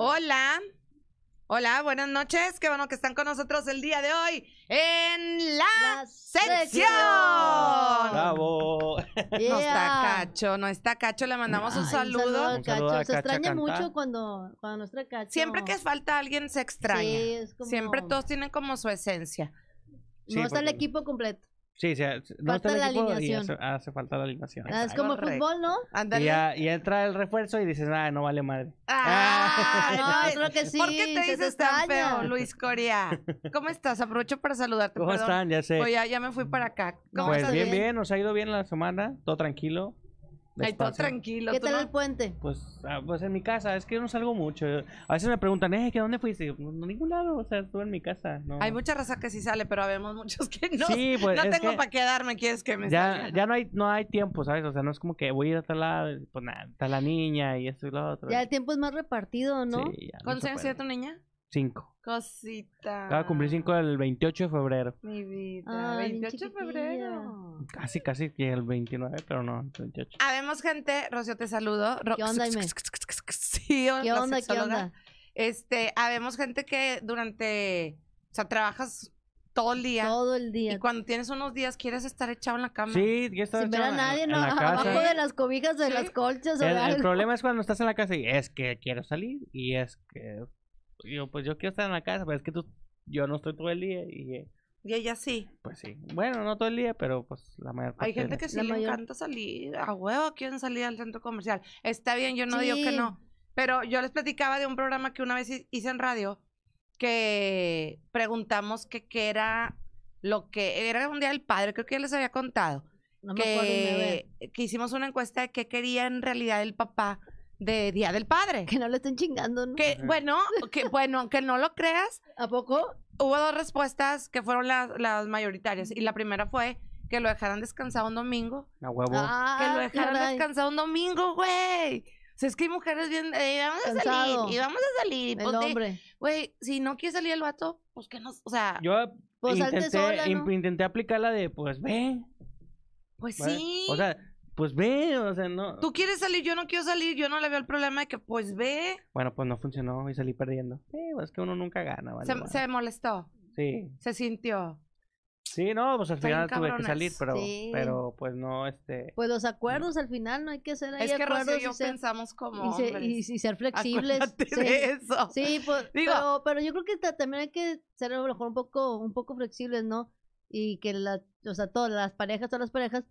Hola. Hola, buenas noches. Qué bueno que están con nosotros el día de hoy en la, sección. Bravo. No está Cacho, no está Cacho. Le mandamos un saludo. se extraña mucho cuando, cuando Cacho. Siempre que falta alguien se extraña. Siempre todos tienen como su esencia. no está el equipo completo. Sí, sí, eh, no falta el Y hace, falta la alineación. es como Correcto. fútbol, ¿no? Y, y, entra el refuerzo y dices, nada, ah, no vale madre. Ah, no, es lo que sí. ¿Por qué te dices tan feo, Luis Coria? ¿Cómo estás? Aprovecho para saludarte. ¿Cómo están? Ya sé. Oye, ya me fui para acá. ¿Cómo pues estás? bien, bien, nos ha ido bien la semana, todo tranquilo. Ahí todo tranquilo. ¿Qué tal el puente? Pues, ah, pues en mi casa, es que yo no salgo mucho. A veces me preguntan, eh, ¿qué dónde fuiste? Pues, no, ningún lado, o sea, estuve en mi casa. Hay mucha raza que sí sale, pero habemos muchos que no. Sí, pues, no tengo para quedarme, quieres que me ya, Ya no hay, no hay tiempo, ¿sabes? O sea, no es como que voy a ir a tal lado, pues nada, la niña y esto y lo otro. Ya el tiempo es más repartido, ¿no? ¿Cuántos años tiene tu niña? Cinco. Cosita. Acaba de cumplir 5 el 28 de febrero. Mi vida. 28 de febrero. Casi, casi que el 29, pero no, el Habemos gente, Rocio te saludo. ¿Qué onda, ¿Qué onda, qué onda? Este, habemos gente que durante, o sea, trabajas todo el día. Todo el día. Y cuando tienes unos días quieres estar echado en la cama. Sí, ya estás no, abajo de las cobijas de las colchas el, el problema es cuando estás en la casa y es que quiero salir y es que yo, pues yo quiero estar en la casa, pero es que yo no estoy todo el día. Y, eh, y ella sí. Pues sí. Bueno, no todo el día, pero pues la mayor parte. Hay gente que sí le encanta salir. A huevo quieren salir al centro comercial. Está bien, yo no digo que no. Pero yo les platicaba de un programa que una vez hice en radio que preguntamos que qué era lo que era un día del padre, creo que ya les había contado. que, que hicimos una encuesta de qué quería en realidad el papá de Día del Padre. Que no lo estén chingando, ¿no? Que, bueno, que, bueno, aunque no lo creas, ¿A poco? hubo dos respuestas que fueron las, las mayoritarias. Y la primera fue que lo dejaran descansar un domingo. La huevo. Ah, que lo dejaran descansar un domingo, güey. O sea, es que hay mujeres bien. íbamos a salir, y vamos a salir. hombre. Güey, si no quiere salir el vato, pues que no. O sea, Yo pues intenté, aplicar la de, pues ve. pues, pues sí. O sea, pues ve, o sea, no. Tú quieres salir, yo no quiero salir, yo no le veo el problema de que, pues ve. Bueno, pues no funcionó y salí perdiendo. Pues, es que uno nunca gana, vale, se, molestó. Sí. Se sintió. Sí, no, pues al final tuve que salir, pero, pero pues no, este... Pues los acuerdos al final no hay que ser ahí Es que raro y yo pensamos como... Y, y, y ser flexibles. Sí, eso. sí pues, Digo, pero, pero, yo creo que también hay que ser a lo mejor un poco, un poco flexibles, ¿no? Y que la, o sea, todas las parejas, todas las parejas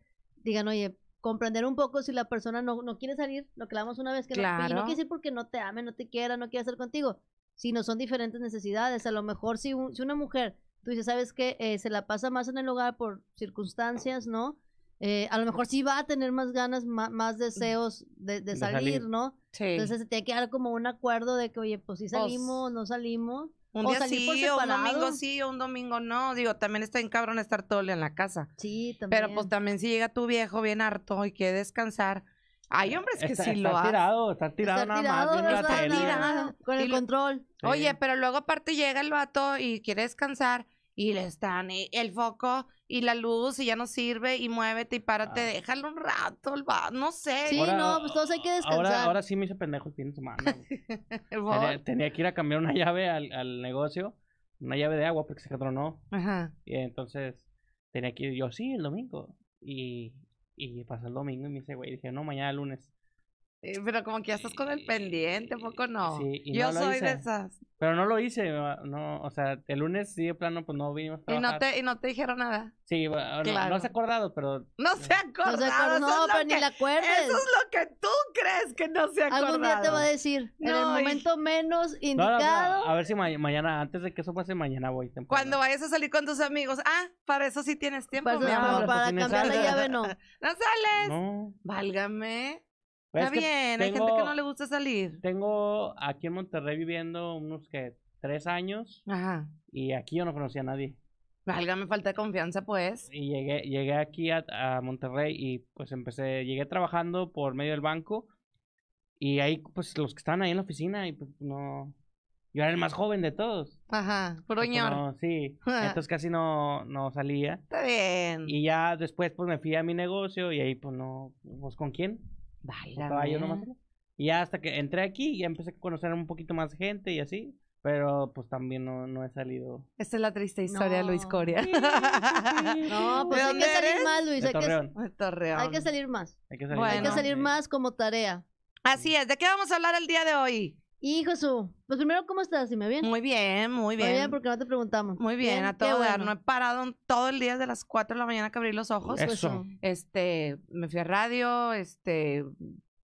digan, oye, comprender un poco si la persona no, no quiere salir, lo que clavamos una vez que no, y no quiere decir porque no te ame, no te quiera, no quiere estar contigo, sino son diferentes necesidades. A lo mejor si, si una mujer, tú dices, ¿sabes que eh, se la pasa más en el hogar por circunstancias, ¿no? Eh, a lo mejor sí va a tener más ganas, más, mm. deseos de, salir, ¿no? Entonces se tiene que dar como un acuerdo de que, oye, pues si salimos, no salimos. Un día sí, un domingo sí, un domingo no. Digo, también está en cabrón estar todo el día en la casa. Sí, también. Pero pues también si llega tu viejo bien harto y quiere descansar. Hay eh, hombres que si lo hacen. tirado, está tirado nada más. con el control. Oye, pero luego aparte llega el vato y quiere descansar y le están el foco y la luz y ya no sirve y muévete y párate, ah. déjalo un rato, va, no sé. Sí, no, pues todos hay que descansar. Ahora, ahora sí me hice pendejo el fin de tenía, que ir a cambiar una llave al, negocio, una llave de agua porque se quedaron, Ajá. Y entonces tenía que ir yo sí el domingo y, y pasó el domingo y me hice güey, dije, no, mañana lunes. Eh, pero como que ya estás con el pendiente, poco no. Sí, y Yo no soy hice. de esas. Pero no lo hice, no, o sea, el lunes sí de plano pues no vinimos a ¿Y no te, y no te dijeron nada? Sí, no, se ha acordado, pero... No se ha acordado, no, se acordó, pero ni la acuerdes. Eso es lo que tú crees que no se ha acordado. Algún día te va a decir, en el momento menos indicado. a ver si mañana, antes de que eso pase, mañana voy Cuando vayas a salir con tus amigos, ah, para eso sí tienes tiempo, para, mi amor. para, cambiar la llave no. ¿No sales? Válgame. Pues Está bien, hay gente que no le gusta salir. Tengo aquí en Monterrey viviendo unos que tres años. Ajá. Y aquí yo no conocía a nadie. Valga, me falta confianza, pues. Y llegué, llegué aquí a, Monterrey y pues empecé, llegué trabajando por medio del banco. Y ahí, pues, los que estaban ahí en la oficina, y pues no. Yo era el más joven de todos. Ajá, pero No, sí. Entonces casi no, no salía. Está bien. Y ya después, pues, me fui a mi negocio y ahí, pues, no. vos pues, con quién? Y hasta que entré aquí, ya empecé a conocer un poquito más gente y así. Pero pues también no, he salido. Esta es la triste historia Luis Coria. No, pues hay que salir más, Luis. Hay que, hay que salir más. Hay que salir más como tarea. Así es, ¿de qué vamos a hablar el día de hoy? Hijo su, pues primero, ¿cómo estás? ¿Y me bien? Muy bien, muy bien. Muy bien, porque no te preguntamos. Muy bien, a todo dar. No he parado todo el día desde las 4 de la mañana que abrí los ojos. Eso. Este, me fui a radio, este,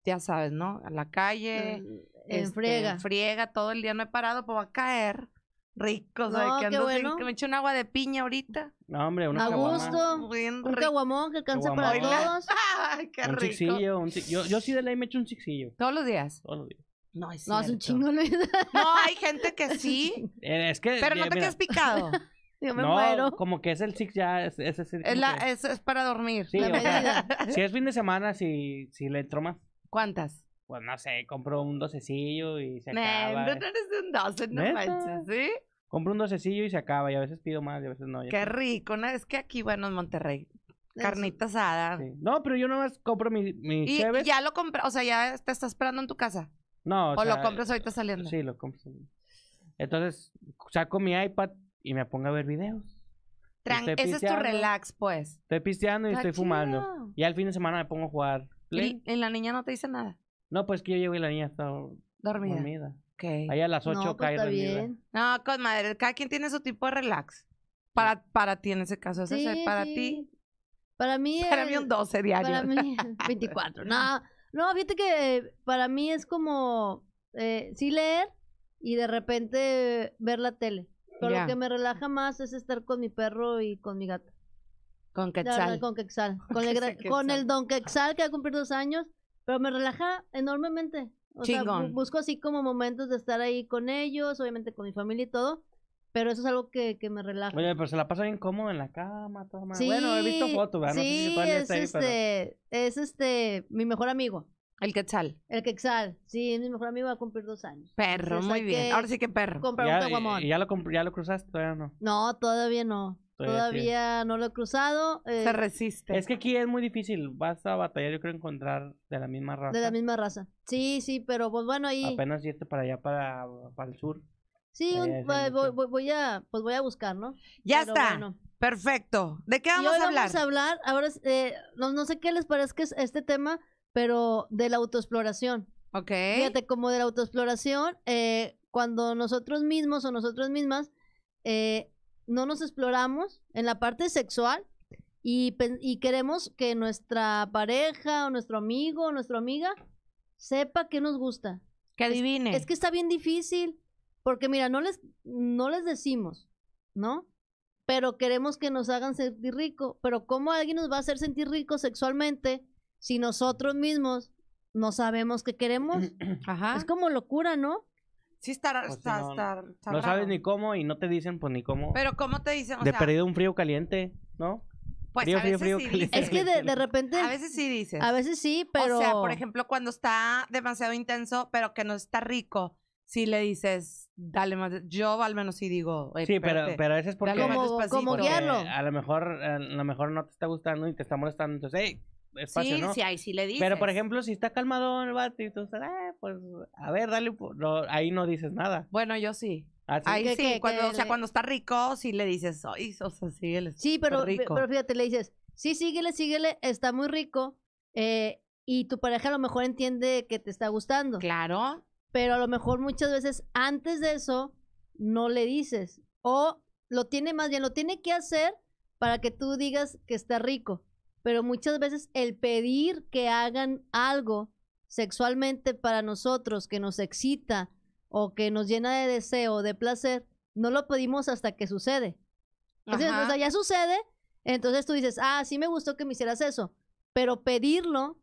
ya sabes, ¿no? A la calle. En este, friega. friega, todo el día no he parado, pues va a caer. Rico, ¿sabes? que ando bueno. Que Me eché un agua de piña ahorita. No, hombre, una A gusto. Un caguamón que alcanza para todos. Ay, qué un rico. un yo, sí de ley me echo un sixillo. Todos los días. Todos los días. No, es No, un chingo, No, hay gente que sí. Eh, que. Pero no te quedes picado. Yo me no, como que es el six ya, es, es, es, para dormir. si es fin de semana, si, si le entro más. ¿Cuántas? Pues no sé, compro un docecillo y se acaba. No, no eres un doce, no manches, Compro un docecillo y se acaba, y a veces pido más y a veces no. Qué rico, es que aquí, bueno, en Monterrey, carnita asada. No, pero yo nomás compro mi, mi Y, ya lo compro o sea, ya te está esperando en tu casa. No, o, lo compras ahorita saliendo. Sí, lo compras Entonces, saco mi iPad y me pongo a ver videos. Tranquilo. ese es tu relax, pues. Estoy pisteando y estoy fumando. Y al fin de semana me pongo a jugar ¿Y, la niña no te dice nada? No, pues que yo llego y la niña está dormida. Ahí a las 8 pues cae dormida. No, con madre, cada quien tiene su tipo de relax. Para, para ti en ese caso, para ti. Para mí. Para mí un 12 diario. Para mí 24. no, no, fíjate que para mí es como eh, sí leer y de repente ver la tele. Pero lo que me relaja más es estar con mi perro y con mi gato. Con Quetzal. con el, don Quetzal que ha cumplido dos años. Pero me relaja enormemente. busco así como momentos de estar ahí con ellos, obviamente con mi familia y todo. Pero eso es algo que, me relaja. Oye, pero se la pasa bien cómodo en la cama, todo Sí, bueno, he visto fotos, ¿verdad? No sí, sé si es este, es este, mi mejor amigo. El Quetzal. El Quetzal, sí, es mi mejor amigo, va a cumplir dos años. Perro, muy bien. Ahora sí que perro. Comprar ya, un Y, ya, lo ya lo cruzaste? Todavía no. No, todavía no. Todavía, no lo he cruzado. se eh, resiste. Es que aquí es muy difícil. Vas a batallar, yo creo, encontrar de la misma raza. De la misma raza. Sí, sí, pero pues bueno, ahí. Apenas irte para allá, para, para el sur. Sí, voy, a, pues voy a buscar, ¿no? Ya está. Perfecto. ¿De qué vamos a hablar? Vamos a hablar, ahora, eh, no, sé qué les parezca este tema, pero de la autoexploración. Ok. Fíjate, como de la autoexploración, eh, cuando nosotros mismos o nosotras mismas eh, no nos exploramos en la parte sexual y, queremos que nuestra pareja o nuestro amigo o nuestra amiga sepa qué nos gusta. Que adivine. es que está bien difícil. Porque mira, no les, no les decimos, ¿no? Pero queremos que nos hagan sentir rico. Pero ¿cómo alguien nos va a hacer sentir rico sexualmente si nosotros mismos no sabemos qué queremos? Ajá. Es como locura, ¿no? Sí, estar, pues no, sabes ni cómo y no te dicen, pues ni cómo. Pero ¿cómo te dicen? de perdido un frío caliente, ¿no? Pues frío, a frío, caliente. Es que de, repente. A veces sí dices. A veces sí, pero. O sea, por ejemplo, cuando está demasiado intenso, pero que no está rico si le dices, dale más. Yo al menos sí digo. Sí, pero, pero a porque. Como A lo, mejor, a lo mejor no te está gustando y te está molestando. Entonces, hey, sí, Sí, ahí sí le dices. Pero por ejemplo, si está calmado el vato y tú ah, pues, a ver, dale. ahí no dices nada. Bueno, yo sí. ¿Ah, ahí sí, cuando, o sea, cuando está rico, sí le dices, soy o sea, sí, sí pero, pero fíjate, le dices, sí, síguele, síguele, está muy rico. Eh, y tu pareja a lo mejor entiende que te está gustando. Claro pero a lo mejor muchas veces antes de eso no le dices. O lo tiene más bien, lo tiene que hacer para que tú digas que está rico. Pero muchas veces el pedir que hagan algo sexualmente para nosotros que nos excita o que nos llena de deseo, de placer, no lo pedimos hasta que sucede. Entonces, o sea, ya sucede, entonces tú dices, ah, sí me gustó que me hicieras eso, pero pedirlo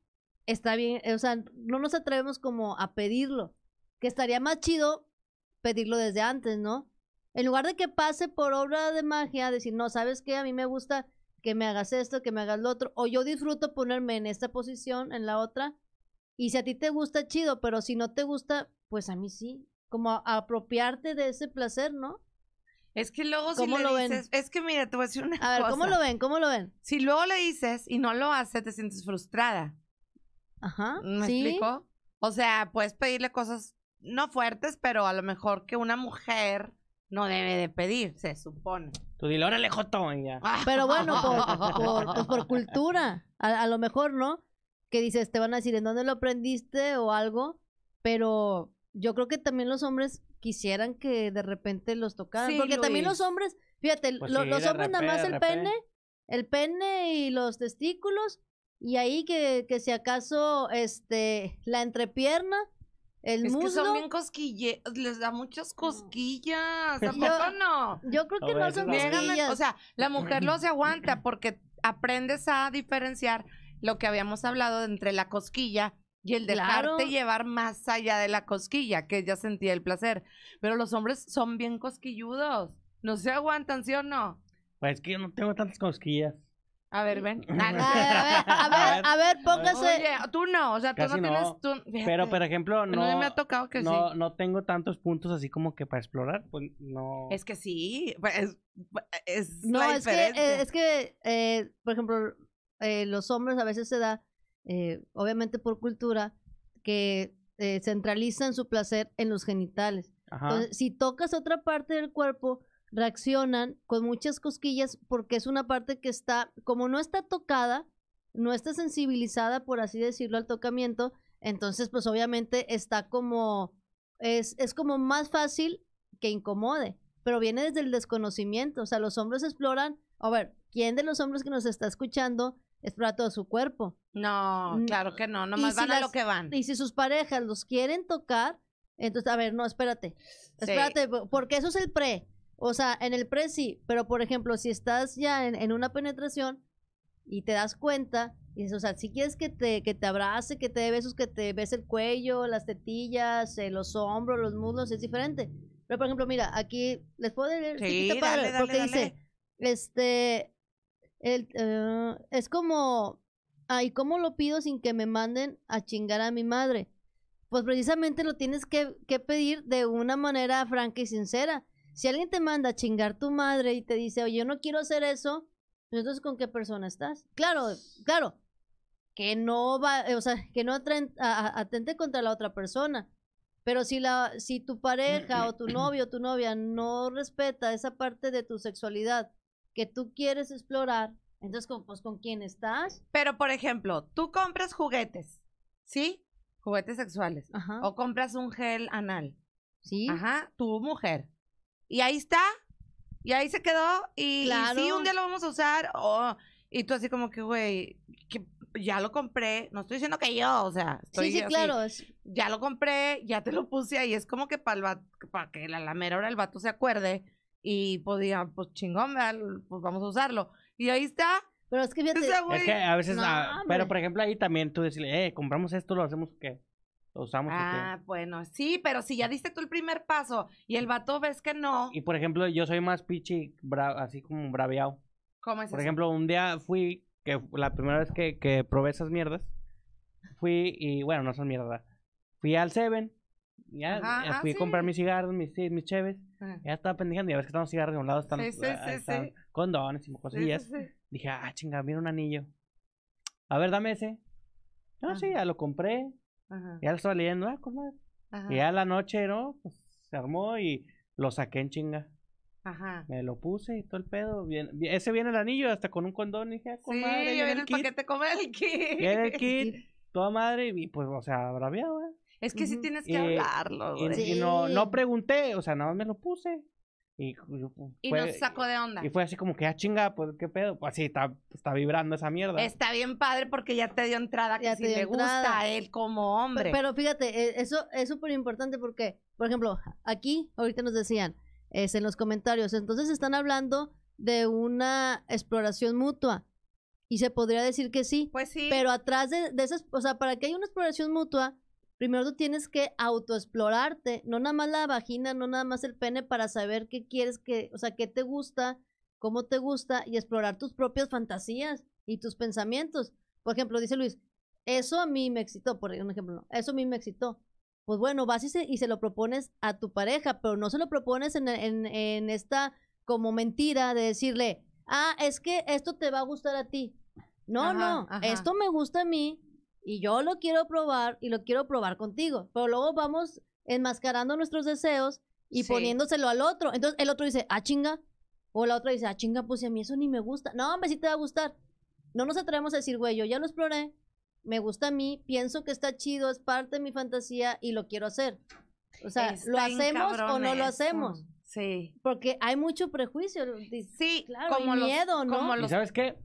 está bien, o sea, no nos atrevemos como a pedirlo que estaría más chido pedirlo desde antes, ¿no? En lugar de que pase por obra de magia, decir, no, ¿sabes qué? A mí me gusta que me hagas esto, que me hagas lo otro, o yo disfruto ponerme en esta posición, en la otra, y si a ti te gusta, chido, pero si no te gusta, pues a mí sí, como apropiarte de ese placer, ¿no? Es que luego si le lo dices, es que mira, te voy a decir una cosa. A ver, ¿cómo lo ven? ¿Cómo lo ven? Si luego le dices y no lo hace, te sientes frustrada. Ajá. ¿Me explico? O sea, puedes pedirle cosas no fuertes, pero a lo mejor que una mujer no debe de pedir, se supone. Tú dile, órale, jotón, ya. Ah. Pero bueno, por, pues, por, cultura, a, lo mejor, ¿no? Que dices, te van a decir en dónde lo aprendiste o algo, pero yo creo que también los hombres quisieran que de repente los tocaran, porque también los hombres, fíjate, pues los hombres nada más el pene, el pene y los testículos, y ahí que, que si acaso, este, la entrepierna, el es que son bien cosquille, les da muchas cosquillas. ¿A poco no? Yo creo que no son cosquillas. O sea, la mujer no se aguanta porque aprendes a diferenciar lo que habíamos hablado entre la cosquilla y el dejarte llevar más allá de la cosquilla, que ella sentía el placer. Pero los hombres son bien cosquilludos. No se aguantan, ¿sí o no? Pues que yo no tengo tantas cosquillas. A ver, ven. A ver, a ver, póngase. Oye, tú no, o sea, tú no, tienes. Pero, por ejemplo, no. me ha tocado que sí. no tengo tantos puntos así como que para explorar, pues no. Es que sí, pues, es. no, es, que, eh, es que, eh, por ejemplo, eh, los hombres a veces se da, obviamente por cultura, que centralizan su placer en los genitales. Entonces, si tocas otra parte del cuerpo, reaccionan con muchas cosquillas porque es una parte que está, como no está tocada, no está sensibilizada, por así decirlo, al tocamiento, entonces pues obviamente está como, es, es como más fácil que incomode, pero viene desde el desconocimiento, o sea, los hombres exploran, a ver, ¿quién de los hombres que nos está escuchando explora todo su cuerpo? No, mm, claro que no, nomás van a lo que van. Y si sus parejas los quieren tocar, entonces, a ver, no, espérate, espérate, porque eso es el pre, o sea, en el pre pero por ejemplo, si estás ya en, una penetración y te das cuenta, y o sea, si quieres que te, que te abrace, que te dé besos, que te ves el cuello, las tetillas, eh, los hombros, los muslos, es diferente. Pero por ejemplo, mira, aquí les puedo leer sí, dale, porque dice, este, ah, es como, ay, ¿cómo lo pido sin que me manden a chingar a mi madre? Pues precisamente lo tienes que pedir de una manera franca y sincera. Si alguien te manda a chingar tu madre y te dice, oye, yo no quiero hacer eso, pues, entonces con qué persona estás. Claro, claro, que no va, eh, o sea, que no atente contra la otra persona. Pero si la, si tu pareja o tu novio o tu novia no respeta esa parte de tu sexualidad que tú quieres explorar, entonces con, pues, con quién estás. Pero por ejemplo, tú compras juguetes, ¿sí? Juguetes sexuales. O compras un gel anal. Sí. Ajá, tu mujer. Y ahí está. Y ahí se quedó. Y, claro. un día lo vamos a usar. Oh, y tú así como que, güey, que ya lo compré. No estoy diciendo que yo, o sea. Estoy sí, sí, claro. Ya lo compré, ya te lo puse ahí. Es como que para pa que la, lamera mera hora el vato se acuerde. Y podía, pues, pues chingón, pues vamos a usarlo. Y ahí está. Pero es que a veces. Ah, pero por ejemplo, ahí también tú decirle, eh, compramos esto, lo hacemos qué usamos? Ah, bueno, sí, pero si ya diste tú el primer paso y el vato ves que no. Y por ejemplo, yo soy más pichi, así como braveado. ¿Cómo es Por ejemplo, un día fui, que la primera vez que, probé esas mierdas, fui y bueno, no son mierdas. Fui al Seven, ya eh, ah, fui a comprar mis cigarros, mis, mis cheves. Ah. Ya estaba pendejando, a ves que están los cigarros de un lado, están, sí, sí, eh, están condones y cosillas. Dije, ah, chinga, mira un anillo. A ver, dame ese. No, sí, ya lo compré. Ajá. Ya lo estaba leyendo, ah, comadre. Y ya la noche, ¿no? Pues se armó y lo saqué en chinga. Ajá. Me lo puse y todo el pedo. Bien, ese viene el anillo, hasta con un condón. Y dije, ah, comadre. Sí, viene el, paquete, con el kit. Viene el kit, toda madre. Y pues, o sea, braviado, ¿eh? Es que sí tienes que hablarlo, güey. y, no, no pregunté, o sea, nada más me lo puse. Y, nos sacó de onda. Y fue así como que, ah, chinga, pues qué pedo. Pues sí, está, está vibrando esa mierda. Está bien padre porque ya te dio entrada que si le gusta a él como hombre. Pero, fíjate, eh, eso es súper importante porque, por ejemplo, aquí ahorita nos decían, es en los comentarios, entonces están hablando de una exploración mutua. Y se podría decir que sí. Pues sí. Pero atrás de, de esas, o sea, para que haya una exploración mutua, primero tú tienes que autoexplorarte, no nada más la vagina, no nada más el pene para saber qué quieres que, o sea, qué te gusta, cómo te gusta y explorar tus propias fantasías y tus pensamientos. Por ejemplo, dice Luis, eso a mí me excitó, por ejemplo, eso a mí me excitó. Pues bueno, vas y se, lo propones a tu pareja, pero no se lo propones en, esta como mentira de decirle, ah, es que esto te va a gustar a ti. No, no, esto me gusta a mí y yo lo quiero probar y lo quiero probar contigo, pero luego vamos enmascarando nuestros deseos y poniéndoselo al otro. Entonces el otro dice, ah, chinga. O la otra dice, ah, chinga, pues si a mí eso ni me gusta. No, hombre, sí te va a gustar. No nos atrevemos a decir, güey, yo ya lo exploré, me gusta a mí, pienso que está chido, es parte de mi fantasía y lo quiero hacer. O sea, ¿lo hacemos o no lo hacemos? Sí. Porque hay mucho prejuicio. Sí, claro, como miedo, ¿no? ¿Y sabes qué?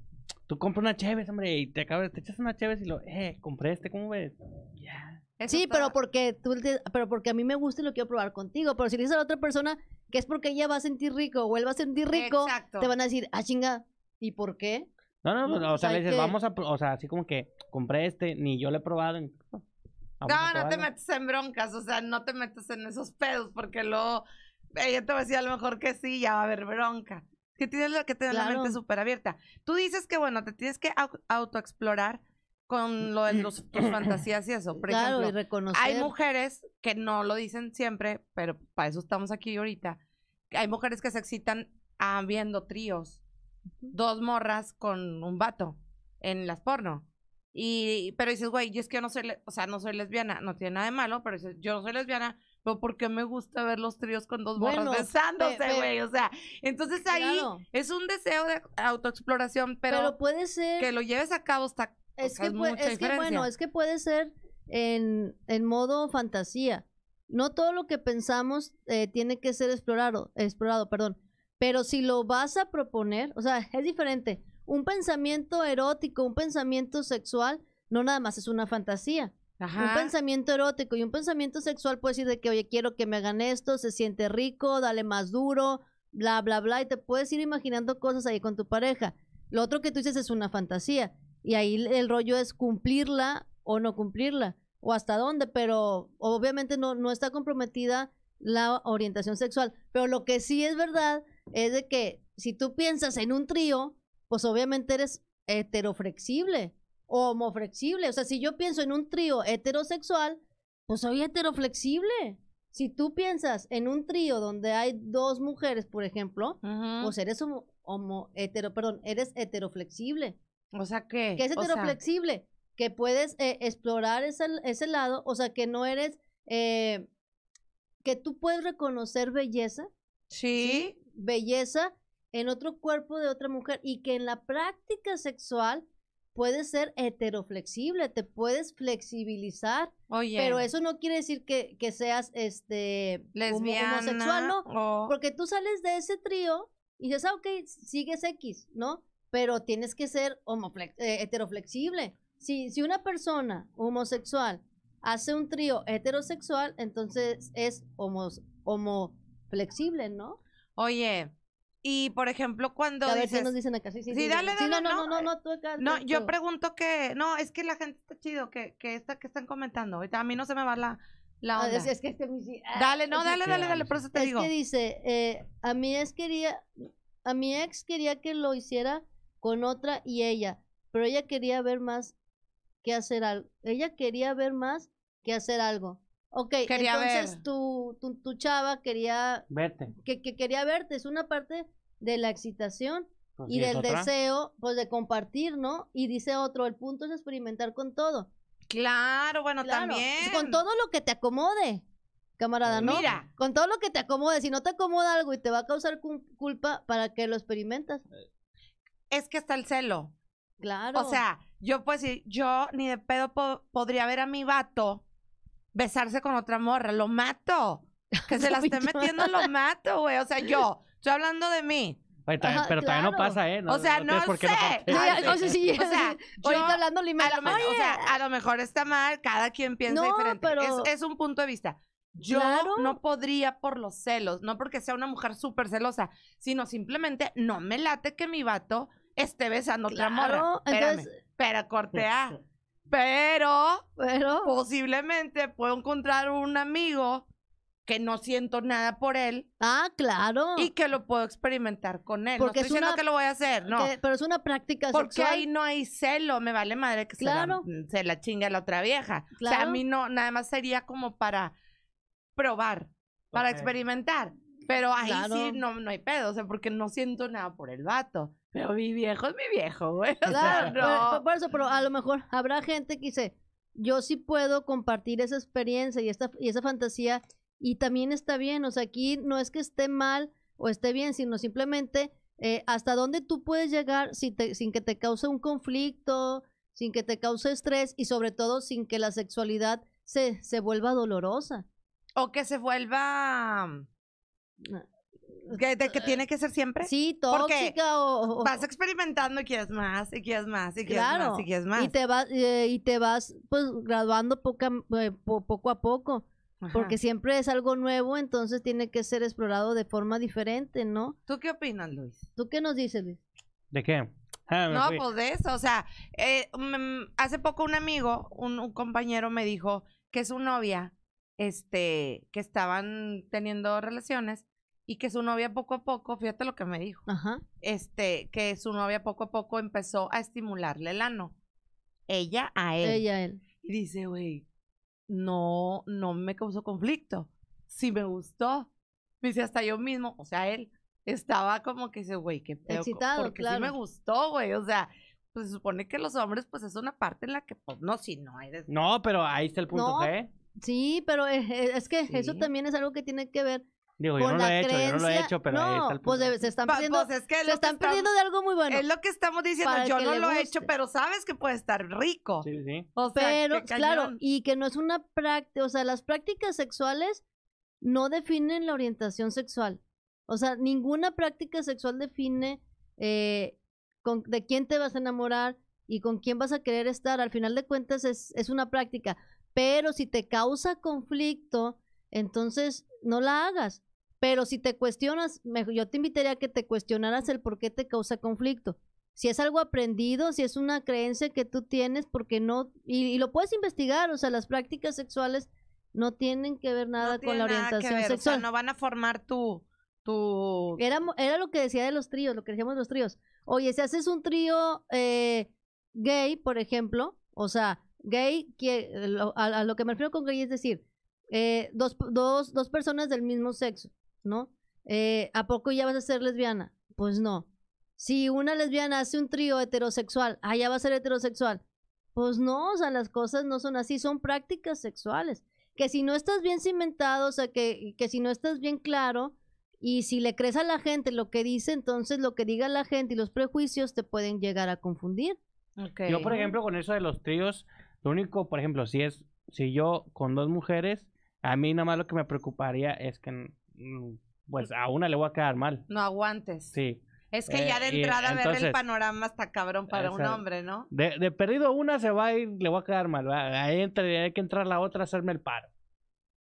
Tú compras una Chévez, hombre, y te acabas, te echas una Chévez y lo, eh, compré este, ¿cómo ves? Ya. sí, pero porque tú pero porque a mí me gusta y lo quiero probar contigo. Pero si le dices a la otra persona que es porque ella va a sentir rico o él va a sentir rico, te van a decir, ah, chinga, ¿y por qué? No, no, pues, o, sea, le dices, vamos a, o sea, así como que compré este, ni yo lo he probado. En... No, no, te metas en broncas, o sea, no te metas en esos pedos porque luego ella eh, te va a decir a lo mejor que sí, ya va a haber bronca que tienes la, que la mente súper abierta. Tú dices que, bueno, te tienes que autoexplorar con lo de mm. los, tus fantasías y eso. claro, y reconocer. Hay mujeres que no lo dicen siempre, pero para eso estamos aquí ahorita. Hay mujeres que se excitan ah, viendo tríos, dos morras con un vato en las porno. Y, pero dices, güey, yo es que no soy, o sea, no soy lesbiana, no tiene nada de malo, pero yo no soy lesbiana, pero ¿por qué me gusta ver los tríos con dos morras besándose, güey? O sea, entonces ahí es un deseo de autoexploración, pero, puede ser que lo lleves a cabo está es que, es, que bueno, es que puede ser en, modo fantasía. No todo lo que pensamos eh, tiene que ser explorado, explorado, perdón. Pero si lo vas a proponer, o sea, es diferente. Un pensamiento erótico, un pensamiento sexual, no nada más es una fantasía. Un pensamiento erótico y un pensamiento sexual puede decir de que, oye, quiero que me hagan esto, se siente rico, dale más duro, bla, bla, bla, y te puedes ir imaginando cosas ahí con tu pareja. Lo otro que tú dices es una fantasía y ahí el rollo es cumplirla o no cumplirla o hasta dónde, pero obviamente no, no está comprometida la orientación sexual. Pero lo que sí es verdad es de que si tú piensas en un trío, pues obviamente eres heteroflexible homoflexible. O sea, si yo pienso en un trío heterosexual, pues soy heteroflexible. Si tú piensas en un trío donde hay dos mujeres, por ejemplo, pues eres homo, hetero, perdón, eres heteroflexible. O sea, ¿qué? Que es heteroflexible, que puedes eh, explorar ese, lado, o sea, que no eres, eh, que tú puedes reconocer belleza. sí. Belleza en otro cuerpo de otra mujer y que en la práctica sexual puedes ser heteroflexible, te puedes flexibilizar, Oye. pero eso no quiere decir que, seas este homosexual, ¿no? Porque tú sales de ese trío y dices, ah, ok, sigues X, ¿no? Pero tienes que ser eh, heteroflexible. Si, si una persona homosexual hace un trío heterosexual, entonces es homoflexible, flexible, ¿no? Oye, y por ejemplo, cuando. A ver nos dicen acá. Sí, sí, sí, sí no, no, no, no, no, eh, no yo pregunto que. No, es que la gente está chido, que, que, esta que están comentando. a mí no se me va la. La ah, onda. es, es, que este ah, Dale, no, dale, dale, dale, por eso te digo. Es que dice, eh, a mi ex quería, a mi ex quería que lo hiciera con otra y ella, pero ella quería ver más que hacer algo. Ella quería ver más que hacer algo. Ok, entonces Tu, chava quería... Verte. Que, quería verte, es una parte de la excitación pues, y del deseo, pues de compartir, ¿no? Y dice otro, el punto es experimentar con todo. Claro, bueno, pues, también. Con todo lo que te acomode, camarada, ¿no? Mira. Con todo lo que te acomode. Si no te acomoda algo y te va a causar culpa, ¿para que lo experimentas? Es que está el celo. Claro. O sea, yo pues yo ni de pedo podría ver a mi vato besarse con otra morra, lo mato. Que se la esté metiendo, lo mato, güey. O sea, yo, estoy hablando de mí. también, pero no pasa, ¿eh? o sea, no, sé. o sea, yo, ahorita hablando a lo, mejor, o sea, a lo mejor está mal, cada quien piensa diferente. Pero... Es, un punto de vista. Yo no podría por los celos, no porque sea una mujer súper celosa, sino simplemente no me late que mi vato esté besando otra morra. Pero Entonces... pero cortea. Pero, posiblemente puedo encontrar un amigo que no siento nada por él. Ah, claro. Y que lo puedo experimentar con él. Porque no estoy diciendo que lo voy a hacer, no. pero es una práctica Porque ahí no hay celo, me vale madre que se, la, la chingue a la otra vieja. O sea, a mí no, nada más sería como para probar, para experimentar. Pero ahí sí no, no hay pedo, o sea, porque no siento nada por el vato. Pero mi viejo es mi viejo, güey. Claro, por, eso, pero a lo mejor habrá gente que dice, yo sí puedo compartir esa experiencia y, esta, y esa fantasía y también está bien, o sea, aquí no es que esté mal o esté bien, sino simplemente eh, hasta dónde tú puedes llegar sin, sin que te cause un conflicto, sin que te cause estrés y sobre todo sin que la sexualidad se, se vuelva dolorosa. O que se vuelva mm, de, que tiene que ser siempre? Sí, tóxica o, Vas experimentando y quieres más, y quieres más, y quieres más, y quieres más. Y te vas, eh, y te vas pues, graduando eh, poco a poco. Porque siempre es algo nuevo, entonces tiene que ser explorado de forma diferente, ¿no? ¿Tú qué opinas, Luis? ¿Tú qué nos dices, Luis? ¿De qué? Ah, no, pues de eso. O sea, eh, mm, hace poco un amigo, un compañero me dijo que su novia, este, que estaban teniendo relaciones y que su novia poco a poco, fíjate lo que me dijo, Ajá. este, que su novia poco a poco empezó a estimularle el ano. Ella a él. Ella a él. Y dice, güey, no, no me causó conflicto. si me gustó. Me dice, hasta yo mismo, o sea, él estaba como que dice, güey, qué pedo. Excitado, porque claro. sí me gustó, güey. O sea, pues se supone que los hombres, pues es una parte en la que, pues no, si no hay No, pero ahí está el punto Sí, pero es, eh, eh, es que eso también es algo que tiene que ver Digo, yo no, lo he hecho, yo no lo he hecho, pero pues se están perdiendo, pues, se están perdiendo de algo muy bueno. Es lo que estamos diciendo, yo no lo he hecho, pero sabes que puede estar rico. Sí, sí. O sea, pero, pues, claro, y que no es una práctica, o sea, las prácticas sexuales no definen la orientación sexual. O sea, ninguna práctica sexual define eh, con, de quién te vas a enamorar y con quién vas a querer estar. Al final de cuentas es, es una práctica, pero si te causa conflicto entonces, no la hagas. Pero si te cuestionas, yo te invitaría a que te cuestionaras el por qué te causa conflicto. Si es algo aprendido, si es una creencia que tú tienes, porque no, y, lo puedes investigar, o sea, las prácticas sexuales no tienen que ver nada con la orientación sexual. no van a formar tu, tu... Era, era lo que decía de los tríos, lo que decíamos de los tríos. Oye, si haces un trío eh, gay, por ejemplo, o sea, gay, que, a lo que me refiero con gay es decir, eh, dos, dos, dos, personas del mismo sexo, ¿no? Eh, ¿A poco ya vas a ser lesbiana? Pues no. Si una lesbiana hace un trío heterosexual, ah, ya va a ser heterosexual. Pues no, o sea, las cosas no son así, son prácticas sexuales. Que si no estás bien cimentado, o sea, que, que si no estás bien claro, y si le crees a la gente lo que dice, entonces lo que diga la gente y los prejuicios te pueden llegar a confundir. Yo, por ejemplo, con eso de los tríos, lo único, por ejemplo, si es, si yo con dos mujeres a mí nada más lo que me preocuparía es que, pues a una le voy a quedar mal. No aguantes. Sí. Es que ya eh, de entrada ver el panorama está cabrón para un hombre, ¿no? De, perdido una se va y le voy a quedar mal. Ahí entre, hay que entrar la otra a hacerme el paro.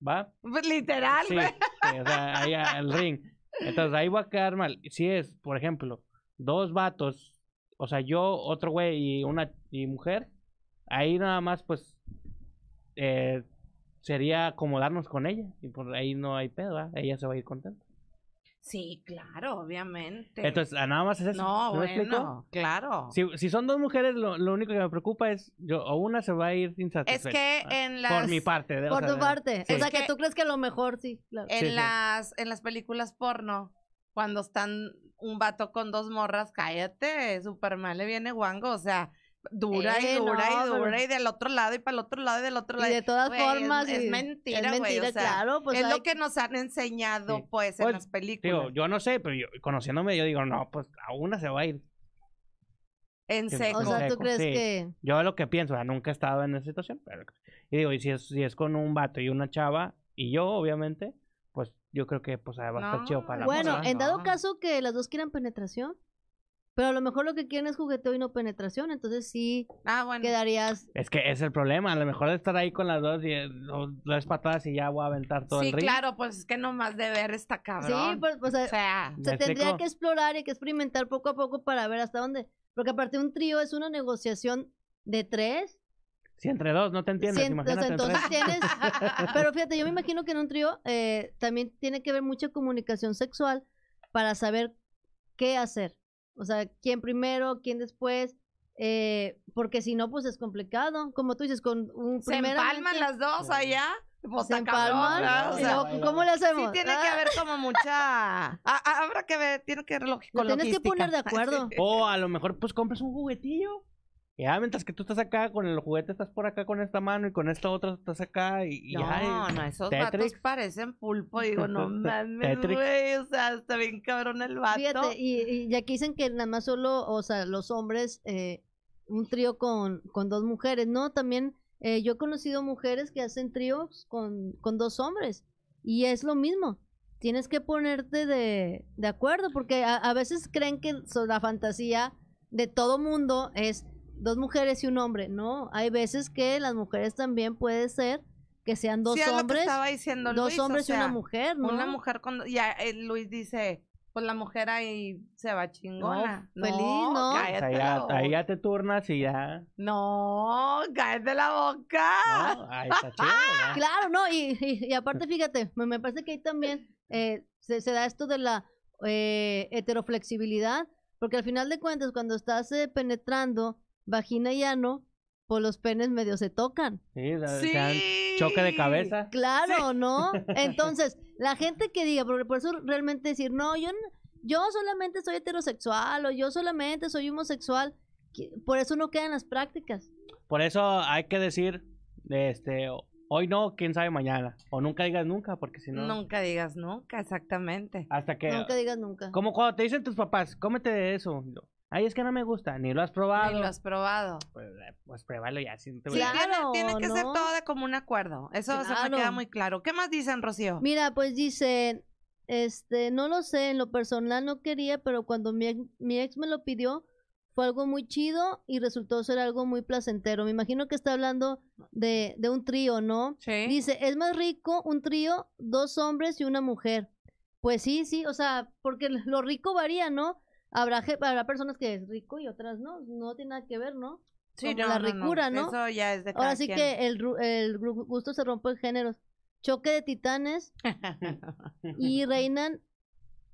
¿Va? Pues, literal, sí, o sea, ahí al ring. Entonces ahí va a quedar mal. Si es, por ejemplo, dos vatos, o sea, yo, otro güey y una y mujer, ahí nada más pues eh, sería acomodarnos con ella y por ahí no hay pedo, ella se va a ir contenta. Sí, claro, obviamente. Entonces, ah, nada más es eso. No, bueno, claro. Si, son dos mujeres, lo, único que me preocupa es, yo, o una se va a ir insatisfecha. Es que en las... Por mi parte. por tu parte. O sea, que, tú crees que lo mejor, sí. En, las, en las películas porno, cuando están un vato con dos morras, cállate, super mal le viene guango, o sea dura y eh, dura y dura y del otro lado y para el otro lado y del otro lado. Y de todas formas. Es, mentira, es claro. Pues es lo que nos han enseñado, pues, en las películas. yo no sé, pero yo, conociéndome, yo digo, no, pues a una se va a ir. En seco. O sea, ¿tú crees que...? Yo lo que pienso, o nunca he estado en esa situación, pero... Y digo, y si es, si es con un vato y una chava, y yo, obviamente, pues yo creo que pues va a estar chido para la Bueno, en dado caso que las dos quieran penetración, pero a lo mejor lo que quieren es jugueteo y no penetración, entonces sí ah, quedarías. Es que es el problema, a lo mejor estar ahí con las dos, y, las eh, patadas y ya voy a aventar todo el ring. Sí, claro, pues es que nomás de ver esta cabrón. Sí, pues, pues eh, se tendría que explorar y que experimentar poco a poco para ver hasta dónde. Porque aparte un trío es una negociación de tres. Si entre dos no te entiendes, entonces tienes. Pero fíjate, yo me imagino que en un trío eh, también tiene que haber mucha comunicación sexual para saber qué hacer. O sea, quién primero, quién después. Eh, porque si no, pues es complicado. Como tú dices, con un Se empalman las dos allá. Pues, se empalman. ¿Cómo le hacemos? Sí, tiene que ah. haber como mucha. Ah, ah, habrá que ver, tiene que ver lógico. Tienes que poner de acuerdo. o a lo mejor, pues compras un juguetillo. Ya, ah, mientras que tú estás acá con el juguete, estás por acá con esta mano y con esta otra estás acá y, no, No, esos vatos parecen pulpo. Digo, no mames, güey, o sea, está bien cabrón el vato. Fíjate, y, aquí dicen que nada más solo, o sea, los hombres, eh, un trío con, dos mujeres, ¿no? También eh, yo he conocido mujeres que hacen tríos con, con dos hombres y es lo mismo tienes que ponerte de, de acuerdo, porque a, a, veces creen que la fantasía de todo mundo es dos mujeres y un hombre, ¿no? Hay veces que las mujeres también puede ser que sean dos sí, hombres. Estaba diciendo dos hombres o sea, y una mujer, ¿no? Una mujer cuando ya eh, Luis dice, pues la mujer ahí se va chingona. No, feliz, ¿no? ya, ahí ya te turnas y ya. No, de la boca. No, ahí está Claro, no, y, y, y aparte, fíjate, me, me, parece que ahí también eh, se, se, da esto de la eh, heteroflexibilidad, porque al final de cuentas, cuando estás eh, penetrando vagina y no, pues los penes medio se tocan. Sí, se dan choque de cabeza. Claro, ¿no? Entonces, la gente que diga, por, por eso realmente decir, no, yo, yo solamente soy heterosexual o yo solamente soy homosexual, por eso no quedan las prácticas. Por eso hay que decir, este, hoy no, quién sabe mañana. O nunca digas nunca, porque si no. Nunca digas nunca, exactamente. Hasta que. Nunca digas nunca. Como cuando te dicen tus papás, cómete de eso. Ay, es que no me gusta, ni lo has probado. Ni lo has probado. Pues, eh, pues pruébalo ya. Si no claro, tiene, que ser todo de común acuerdo. Eso se me queda muy claro. ¿Qué más dicen, Rocío? Mira, pues dice, este, no lo sé, en lo personal no quería, pero cuando mi ex, me lo pidió, fue algo muy chido y resultó ser algo muy placentero. Me imagino que está hablando de, de un trío, ¿no? Sí. Dice, es más rico un trío, dos hombres y una mujer. Pues sí, sí, o sea, porque lo rico varía, ¿no? habrá, personas que es rico y otras no, no tiene nada que ver, ¿no? Sí, la ricura, no, Eso ya es de Ahora sí que el, el gusto se rompe en géneros. Choque de titanes y reinan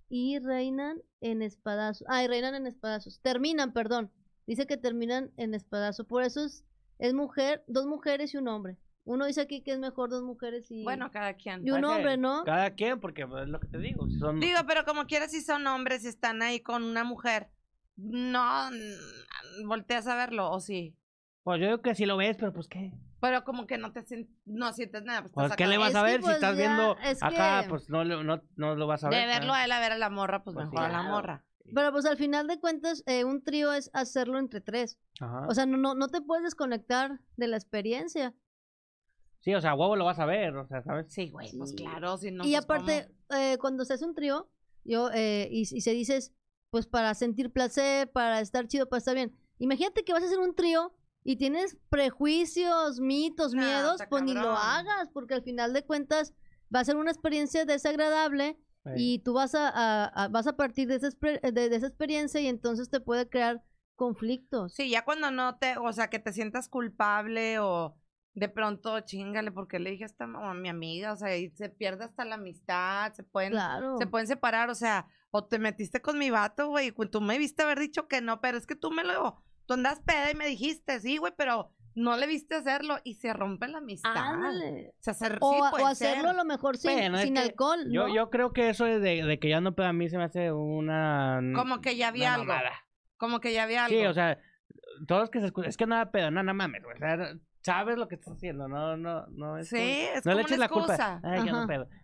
y reinan en espadazos. Ay, reinan en espadazos. Terminan, perdón. Dice que terminan en espadazo. Por eso es, es mujer, dos mujeres y un hombre. Uno dice aquí que es mejor dos mujeres y, Bueno, cada quien. y un hombre, ¿no? Cada quien, porque es pues, lo que te digo. Digo, pero como quieras, si son hombres y están ahí con una mujer, no mm, volteas a verlo, o sí. Pues yo digo que sí lo ves, pero pues qué. Pero como que no te no sientes nada. Pues, pues ¿Qué le vas a ver si pues, estás viendo acá? Pues no, no, lo vas a ver. De ¿eh? verlo a él a ver a la morra, pues, mejor a la morra. Pero pues al final de cuentas, eh, un trío es hacerlo entre tres. O sea, no, no, no te puedes desconectar de la experiencia. Sí, o sea, huevo lo vas a ver, o sea, ¿sabes? Sí, güey, pues claro, si no. Y pues, aparte, eh, cuando se hace un trío, yo, eh, y, se dices, pues para sentir placer, para estar chido, para estar bien. Imagínate que vas a hacer un trío y tienes prejuicios, mitos, ah, miedos, pues ni lo hagas, porque al final de cuentas va a ser una experiencia desagradable y tú vas a, vas a partir de esa, de, de esa experiencia y entonces te puede crear conflictos. Sí, ya cuando no te, o sea, que te sientas culpable o de pronto, chingale, porque le dije hasta a mi amiga, o sea, y se pierde hasta la amistad, se pueden, se pueden separar, o sea, o te metiste con mi vato, güey, tú me viste haber dicho que no, pero es que tú me lo, tú andas peda y me dijiste, sí, güey, pero no le viste hacerlo y se rompe la amistad. O, se, hacerlo lo mejor sin, alcohol. Yo, yo creo que eso de, que ya no peda a mí se me hace una. Como que ya había algo. Como que ya había algo. Sí, o sea, todos que se escuchan. Es que nada pero no, no mames, güey sabes lo que estás haciendo, no, no, no. sí, es no le eches la culpa.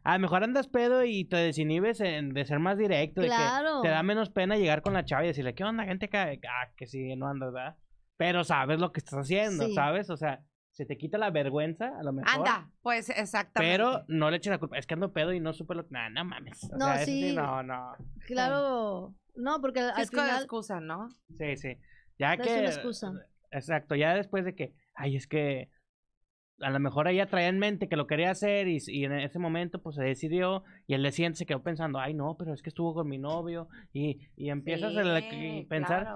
A lo mejor andas pedo y te desinhibes en, de ser más directo. Claro. te da menos pena llegar con la chava y decirle, ¿qué onda, gente? Que, ah, que sí, no andas, ¿verdad? Pero sabes lo que estás haciendo, ¿sabes? O sea, se te quita la vergüenza, a lo mejor. Anda, pues exactamente. Pero no le eches la culpa. Es que ando pedo y no supe lo que. no mames. no, sí. No, no. Claro. No, porque al es final... excusa, ¿no? Sí, sí. Ya que. Es una excusa. Exacto, ya después de que ay, es que a lo mejor ella traía en mente que lo quería hacer y, en ese momento pues se decidió y él el siente, se quedó pensando, ay no, pero es que estuvo con mi novio y, y empiezas a pensar,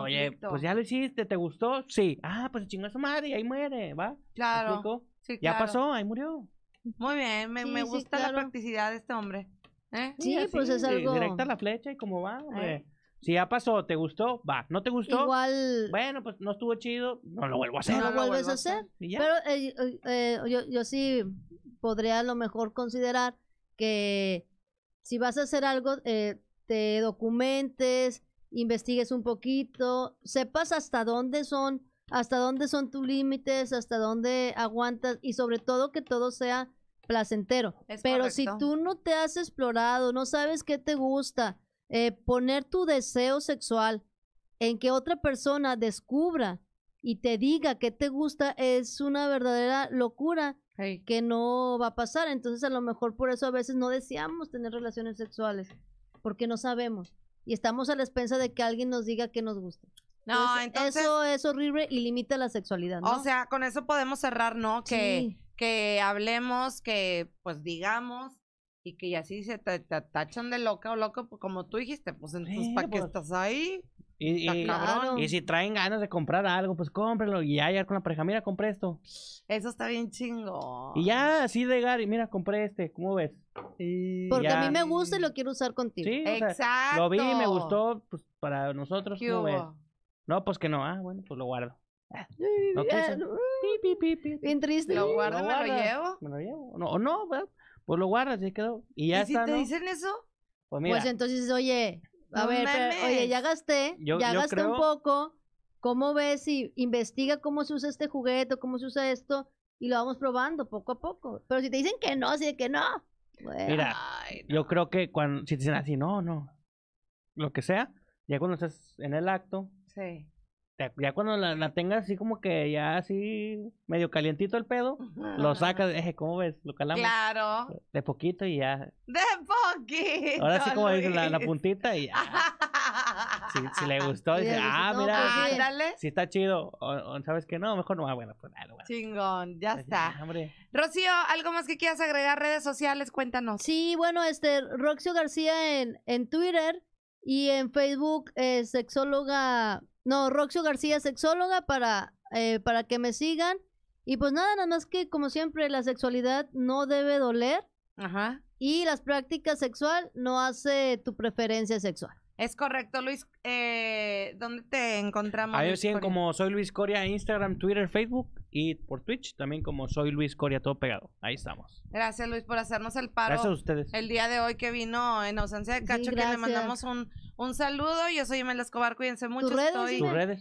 oye, pues ya lo hiciste, ¿te gustó? Sí, ah, pues chingó a su madre y ahí muere, ¿va? Claro. Ya pasó, ahí murió. Muy bien, me, me gusta la practicidad de este hombre. ¿eh? Sí, pues es algo. Directa la flecha y cómo va, hombre. Si ya pasó, ¿te gustó? Va. ¿No te gustó? Igual. Bueno, pues no estuvo chido, no lo vuelvo a hacer. No, lo, vuelves a hacer. Pero eh, eh, eh, yo, sí podría a lo mejor considerar que si vas a hacer algo, te documentes, investigues un poquito, sepas hasta dónde son, hasta dónde son tus límites, hasta dónde aguantas y sobre todo que todo sea placentero. Pero si tú no te has explorado, no sabes qué te gusta, eh, poner tu deseo sexual en que otra persona descubra y te diga que te gusta es una verdadera locura que no va a pasar. Entonces a lo mejor por eso a veces no deseamos tener relaciones sexuales, porque no sabemos. Y estamos a la expensa de que alguien nos diga que nos gusta. No, eso es horrible y limita la sexualidad. O sea, con eso podemos cerrar, ¿no? Que, que hablemos, que pues digamos y que ya así se te, te, tachan de loca o loco, pues, como tú dijiste, pues entonces, ¿para qué pues estás ahí? Y, si traen ganas de comprar algo, pues cómprenlo y ya, ya con la pareja, mira, compré esto. Eso está bien chingo. Y ya así de Gary, mira, compré este, ¿cómo ves? Porque a mí me gusta y lo quiero usar contigo. Sí, exacto. lo vi me gustó, pues para nosotros, No, pues que no, ah, bueno, pues lo guardo. Ah, no Bien triste. Lo guardo, me lo llevo. Me lo llevo. No, no, ¿verdad? Pues lo guardas, y quedó. Y ya ¿Y si te dicen eso? Pues, pues mira. Pues entonces, oye, a ver, oye, ya gasté, ya gasté un poco. ¿Cómo ves si investiga cómo se usa este juguete, cómo se usa esto? Y lo vamos probando poco a poco. Pero si te dicen que no, si que no. mira, yo creo que cuando, si te dicen así, no, no, lo que sea, ya cuando estás en el acto, sí ya cuando la, la, tengas así como que ya así medio calientito el pedo, lo sacas, eje, eh, ¿cómo ves? Lo calamos. Claro. De poquito y ya. De poquito. Ahora sí como dice la, puntita y ya. si, le gustó, dice, ah, pues mira, si está chido. O, ¿Sabes que No, mejor no. Ah, bueno, pues dale, Chingón, ya pues, está. Rocío, ¿algo más que quieras agregar? Redes sociales, cuéntanos. Sí, bueno, este, Roxio García en, en Twitter y en Facebook, eh, sexóloga, no, Roxio García, sexóloga, para, eh, para que me sigan. Y pues nada, nada más que como siempre, la sexualidad no debe doler. Ajá. Y las prácticas sexual no hace tu preferencia sexual. Es correcto, Luis eh, ¿dónde te encontramos? Ahí siguen como Soy Luis Coria en Instagram, Twitter, Facebook y por Twitch también como Soy Luis Coria, todo pegado. Ahí estamos. Gracias Luis por hacernos el paro. Gracias a ustedes. El día de hoy que vino en ausencia de Cacho, que le mandamos un, saludo. Yo soy Imelda Escobar, cuídense mucho.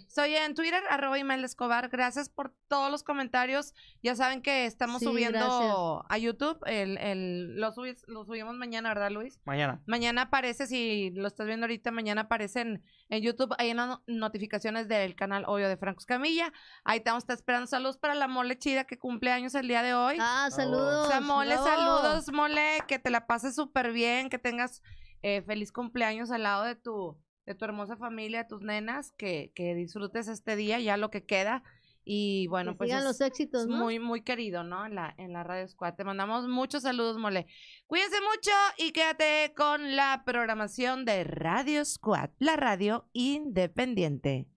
Soy en Twitter, arroba Imelda Escobar. Gracias por todos los comentarios. Ya saben que estamos subiendo a YouTube. El, lo, lo subimos mañana, ¿verdad Luis? Mañana. Mañana aparece, si lo estás viendo ahorita, mañana aparecen en YouTube, hay en notificaciones del canal Hoyo de Francos Camilla. Ahí estamos está esperando saludos para la mole chida que cumple años el día de hoy. Ah, ah saludos. O mole, saludos, mole, que te la pases súper bien, que tengas eh, feliz cumpleaños al lado de tu, de tu hermosa familia, de tus nenas, que, que disfrutes este día, ya lo que queda y bueno, pues. es Muy, muy querido, ¿no? la, en la Radio Squad. Te mandamos muchos saludos, mole. Cuídense mucho y quédate con la programación de Radio Squad, la radio independiente.